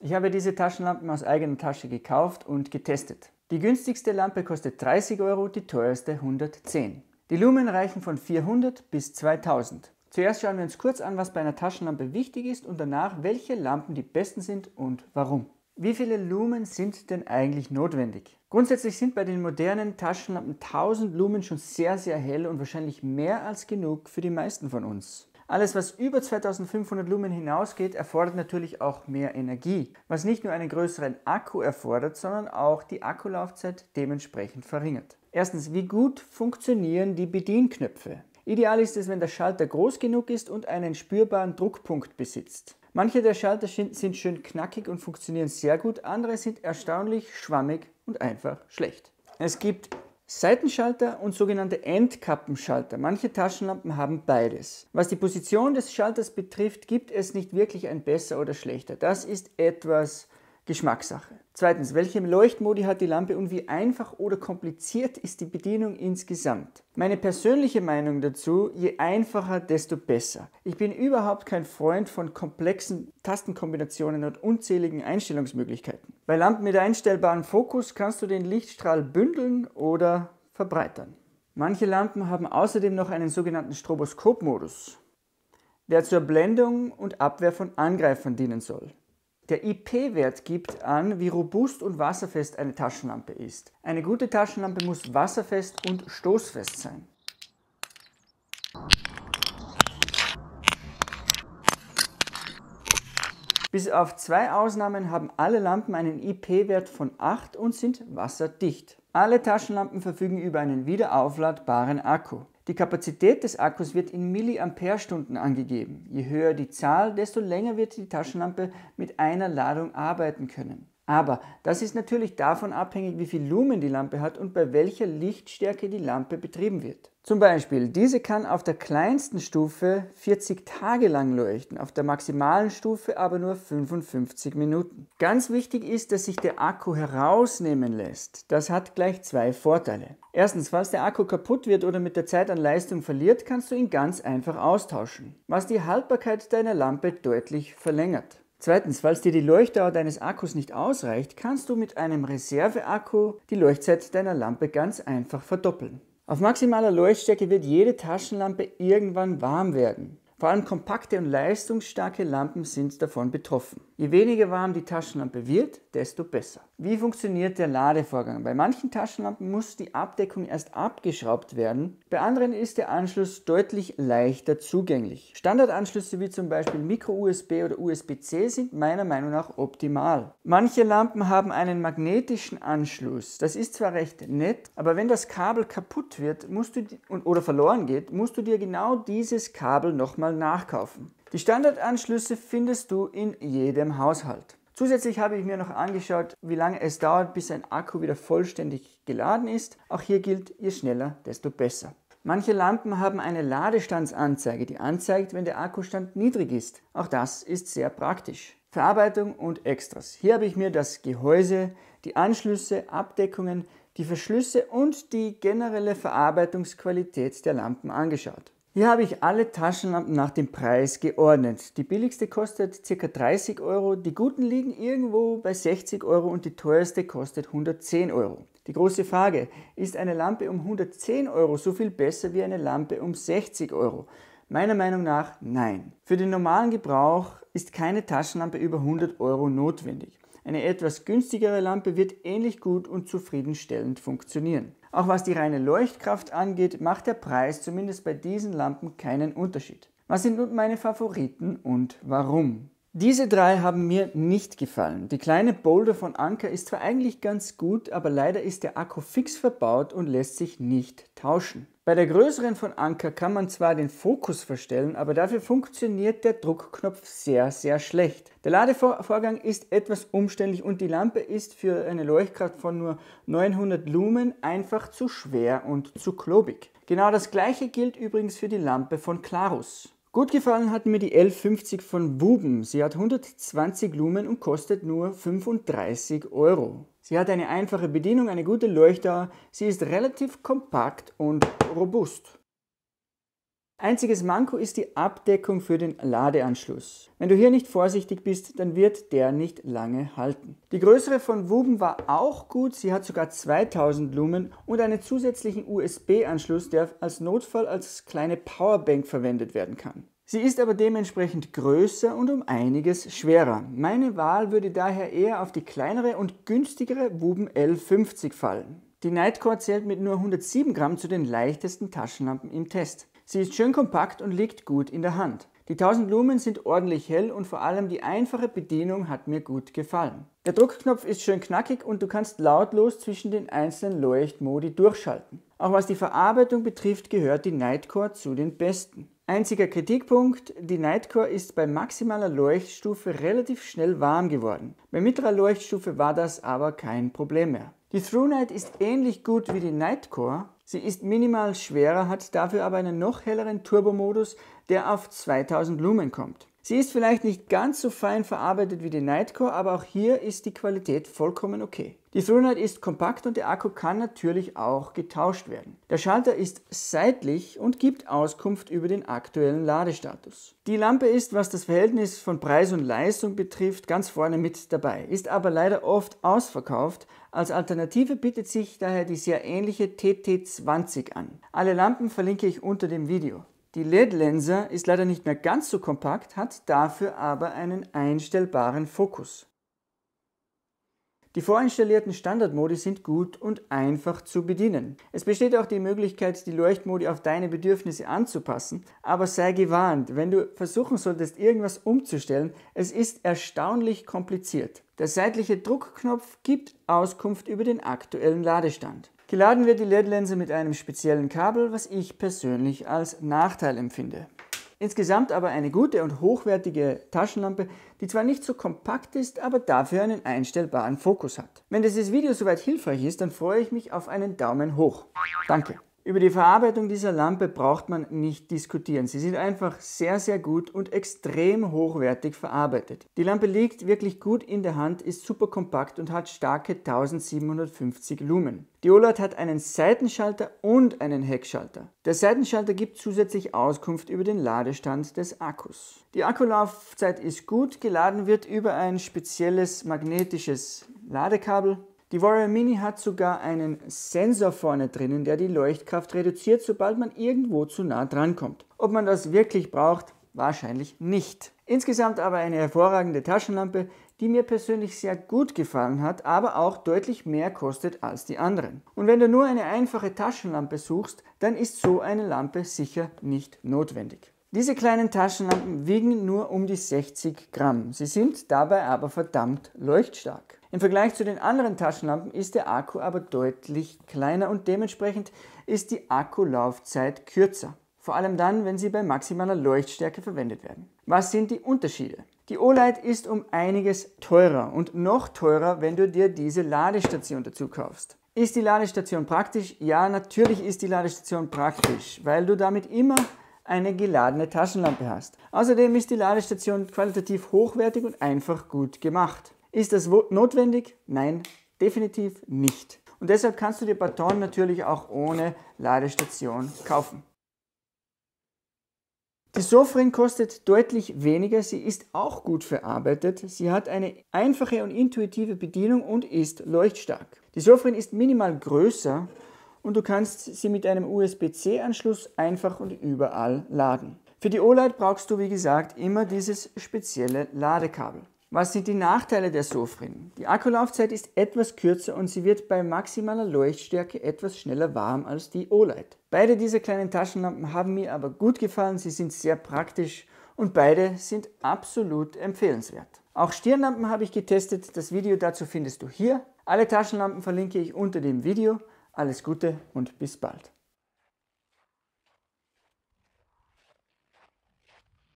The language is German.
Ich habe diese Taschenlampen aus eigener Tasche gekauft und getestet. Die günstigste Lampe kostet 30 Euro, die teuerste 110. Die Lumen reichen von 400 bis 2000. Zuerst schauen wir uns kurz an, was bei einer Taschenlampe wichtig ist und danach, welche Lampen die besten sind und warum. Wie viele Lumen sind denn eigentlich notwendig? Grundsätzlich sind bei den modernen Taschenlampen 1000 Lumen schon sehr, sehr hell und wahrscheinlich mehr als genug für die meisten von uns. Alles, was über 2500 Lumen hinausgeht, erfordert natürlich auch mehr Energie, was nicht nur einen größeren Akku erfordert, sondern auch die Akkulaufzeit dementsprechend verringert. Erstens, wie gut funktionieren die Bedienknöpfe? Ideal ist es, wenn der Schalter groß genug ist und einen spürbaren Druckpunkt besitzt. Manche der Schalter sind schön knackig und funktionieren sehr gut, andere sind erstaunlich schwammig und einfach schlecht. Es gibt Seitenschalter und sogenannte Endkappenschalter. Manche Taschenlampen haben beides. Was die Position des Schalters betrifft, gibt es nicht wirklich ein besser oder schlechter. Das ist etwas Geschmackssache. Zweitens, welche Leuchtmodi hat die Lampe und wie einfach oder kompliziert ist die Bedienung insgesamt? Meine persönliche Meinung dazu, je einfacher, desto besser. Ich bin überhaupt kein Freund von komplexen Tastenkombinationen und unzähligen Einstellungsmöglichkeiten. Bei Lampen mit einstellbarem Fokus kannst du den Lichtstrahl bündeln oder verbreitern. Manche Lampen haben außerdem noch einen sogenannten Stroboskopmodus, der zur Blendung und Abwehr von Angreifern dienen soll. Der IP-Wert gibt an, wie robust und wasserfest eine Taschenlampe ist. Eine gute Taschenlampe muss wasserfest und stoßfest sein. Bis auf zwei Ausnahmen haben alle Lampen einen IP-Wert von 8 und sind wasserdicht. Alle Taschenlampen verfügen über einen wiederaufladbaren Akku. Die Kapazität des Akkus wird in Milliampere-Stunden angegeben. Je höher die Zahl, desto länger wird die Taschenlampe mit einer Ladung arbeiten können. Aber das ist natürlich davon abhängig, wie viel Lumen die Lampe hat und bei welcher Lichtstärke die Lampe betrieben wird. Zum Beispiel, diese kann auf der kleinsten Stufe 40 Tage lang leuchten, auf der maximalen Stufe aber nur 55 Minuten. Ganz wichtig ist, dass sich der Akku herausnehmen lässt. Das hat gleich zwei Vorteile. Erstens, falls der Akku kaputt wird oder mit der Zeit an Leistung verliert, kannst du ihn ganz einfach austauschen, was die Haltbarkeit deiner Lampe deutlich verlängert. Zweitens, falls dir die Leuchtdauer deines Akkus nicht ausreicht, kannst du mit einem Reserveakku die Leuchtzeit deiner Lampe ganz einfach verdoppeln. Auf maximaler Leuchtstärke wird jede Taschenlampe irgendwann warm werden. Vor allem kompakte und leistungsstarke Lampen sind davon betroffen. Je weniger warm die Taschenlampe wird, desto besser. Wie funktioniert der Ladevorgang? Bei manchen Taschenlampen muss die Abdeckung erst abgeschraubt werden, bei anderen ist der Anschluss deutlich leichter zugänglich. Standardanschlüsse wie zum Beispiel Micro-USB oder USB-C sind meiner Meinung nach optimal. Manche Lampen haben einen magnetischen Anschluss. Das ist zwar recht nett, aber wenn das Kabel kaputt wird musst du, oder verloren geht, musst du dir genau dieses Kabel nochmal nachkaufen. Die Standardanschlüsse findest du in jedem Haushalt. Zusätzlich habe ich mir noch angeschaut, wie lange es dauert, bis ein Akku wieder vollständig geladen ist. Auch hier gilt, je schneller, desto besser. Manche Lampen haben eine Ladestandsanzeige, die anzeigt, wenn der Akkustand niedrig ist. Auch das ist sehr praktisch. Verarbeitung und Extras. Hier habe ich mir das Gehäuse, die Anschlüsse, Abdeckungen, die Verschlüsse und die generelle Verarbeitungsqualität der Lampen angeschaut. Hier habe ich alle Taschenlampen nach dem Preis geordnet. Die billigste kostet ca. 30 Euro, die guten liegen irgendwo bei 60 Euro und die teuerste kostet 110 Euro. Die große Frage, ist eine Lampe um 110 Euro so viel besser wie eine Lampe um 60 Euro? Meiner Meinung nach nein. Für den normalen Gebrauch ist keine Taschenlampe über 100 Euro notwendig. Eine etwas günstigere Lampe wird ähnlich gut und zufriedenstellend funktionieren. Auch was die reine Leuchtkraft angeht, macht der Preis zumindest bei diesen Lampen keinen Unterschied. Was sind nun meine Favoriten und warum? Diese drei haben mir nicht gefallen. Die kleine Boulder von Anker ist zwar eigentlich ganz gut, aber leider ist der Akku fix verbaut und lässt sich nicht tauschen. Bei der größeren von Anker kann man zwar den Fokus verstellen, aber dafür funktioniert der Druckknopf sehr, sehr schlecht. Der Ladevorgang ist etwas umständlich und die Lampe ist für eine Leuchtkraft von nur 900 Lumen einfach zu schwer und zu klobig. Genau das gleiche gilt übrigens für die Lampe von Clarus. Gut gefallen hat mir die L50 von Wuben. Sie hat 120 Lumen und kostet nur 35 Euro. Sie hat eine einfache Bedienung, eine gute Leuchtdauer, sie ist relativ kompakt und robust. Einziges Manko ist die Abdeckung für den Ladeanschluss. Wenn du hier nicht vorsichtig bist, dann wird der nicht lange halten. Die größere von Wuben war auch gut, sie hat sogar 2000 Lumen und einen zusätzlichen USB-Anschluss, der als Notfall als kleine Powerbank verwendet werden kann. Sie ist aber dementsprechend größer und um einiges schwerer. Meine Wahl würde daher eher auf die kleinere und günstigere Wuben L50 fallen. Die Nightcore zählt mit nur 107 Gramm zu den leichtesten Taschenlampen im Test. Sie ist schön kompakt und liegt gut in der Hand. Die 1000 Lumen sind ordentlich hell und vor allem die einfache Bedienung hat mir gut gefallen. Der Druckknopf ist schön knackig und du kannst lautlos zwischen den einzelnen Leuchtmodi durchschalten. Auch was die Verarbeitung betrifft, gehört die Nightcore zu den besten. Einziger Kritikpunkt, die Nightcore ist bei maximaler Leuchtstufe relativ schnell warm geworden. Bei mittlerer Leuchtstufe war das aber kein Problem mehr. Die Through Night ist ähnlich gut wie die Nightcore, sie ist minimal schwerer, hat dafür aber einen noch helleren Turbomodus, der auf 2000 Lumen kommt. Sie ist vielleicht nicht ganz so fein verarbeitet wie die Nightcore, aber auch hier ist die Qualität vollkommen okay. Die Through Night ist kompakt und der Akku kann natürlich auch getauscht werden. Der Schalter ist seitlich und gibt Auskunft über den aktuellen Ladestatus. Die Lampe ist, was das Verhältnis von Preis und Leistung betrifft, ganz vorne mit dabei, ist aber leider oft ausverkauft. Als Alternative bietet sich daher die sehr ähnliche TT20 an. Alle Lampen verlinke ich unter dem Video. Die LED-Linse ist leider nicht mehr ganz so kompakt, hat dafür aber einen einstellbaren Fokus. Die vorinstallierten Standardmodi sind gut und einfach zu bedienen. Es besteht auch die Möglichkeit, die Leuchtmodi auf deine Bedürfnisse anzupassen, aber sei gewarnt, wenn du versuchen solltest, irgendwas umzustellen, es ist erstaunlich kompliziert. Der seitliche Druckknopf gibt Auskunft über den aktuellen Ladestand. Geladen wird die led e lense mit einem speziellen Kabel, was ich persönlich als Nachteil empfinde. Insgesamt aber eine gute und hochwertige Taschenlampe, die zwar nicht so kompakt ist, aber dafür einen einstellbaren Fokus hat. Wenn dieses Video soweit hilfreich ist, dann freue ich mich auf einen Daumen hoch. Danke. Über die Verarbeitung dieser Lampe braucht man nicht diskutieren. Sie sind einfach sehr, sehr gut und extrem hochwertig verarbeitet. Die Lampe liegt wirklich gut in der Hand, ist super kompakt und hat starke 1750 Lumen. Die OLED hat einen Seitenschalter und einen Heckschalter. Der Seitenschalter gibt zusätzlich Auskunft über den Ladestand des Akkus. Die Akkulaufzeit ist gut, geladen wird über ein spezielles magnetisches Ladekabel die Warrior Mini hat sogar einen Sensor vorne drinnen, der die Leuchtkraft reduziert, sobald man irgendwo zu nah dran kommt. Ob man das wirklich braucht, wahrscheinlich nicht. Insgesamt aber eine hervorragende Taschenlampe, die mir persönlich sehr gut gefallen hat, aber auch deutlich mehr kostet als die anderen. Und wenn du nur eine einfache Taschenlampe suchst, dann ist so eine Lampe sicher nicht notwendig. Diese kleinen Taschenlampen wiegen nur um die 60 Gramm. Sie sind dabei aber verdammt leuchtstark. Im Vergleich zu den anderen Taschenlampen ist der Akku aber deutlich kleiner und dementsprechend ist die Akkulaufzeit kürzer. Vor allem dann, wenn sie bei maximaler Leuchtstärke verwendet werden. Was sind die Unterschiede? Die OLED ist um einiges teurer und noch teurer, wenn du dir diese Ladestation dazu kaufst. Ist die Ladestation praktisch? Ja, natürlich ist die Ladestation praktisch, weil du damit immer eine geladene Taschenlampe hast. Außerdem ist die Ladestation qualitativ hochwertig und einfach gut gemacht. Ist das notwendig? Nein, definitiv nicht. Und deshalb kannst du dir Baton natürlich auch ohne Ladestation kaufen. Die Sofrin kostet deutlich weniger, sie ist auch gut verarbeitet, sie hat eine einfache und intuitive Bedienung und ist leuchtstark. Die Sofrin ist minimal größer und du kannst sie mit einem USB-C-Anschluss einfach und überall laden. Für die OLED brauchst du, wie gesagt, immer dieses spezielle Ladekabel. Was sind die Nachteile der Sofrin? Die Akkulaufzeit ist etwas kürzer und sie wird bei maximaler Leuchtstärke etwas schneller warm als die OLED. Beide dieser kleinen Taschenlampen haben mir aber gut gefallen, sie sind sehr praktisch und beide sind absolut empfehlenswert. Auch Stirnlampen habe ich getestet, das Video dazu findest du hier. Alle Taschenlampen verlinke ich unter dem Video. Alles Gute und bis bald.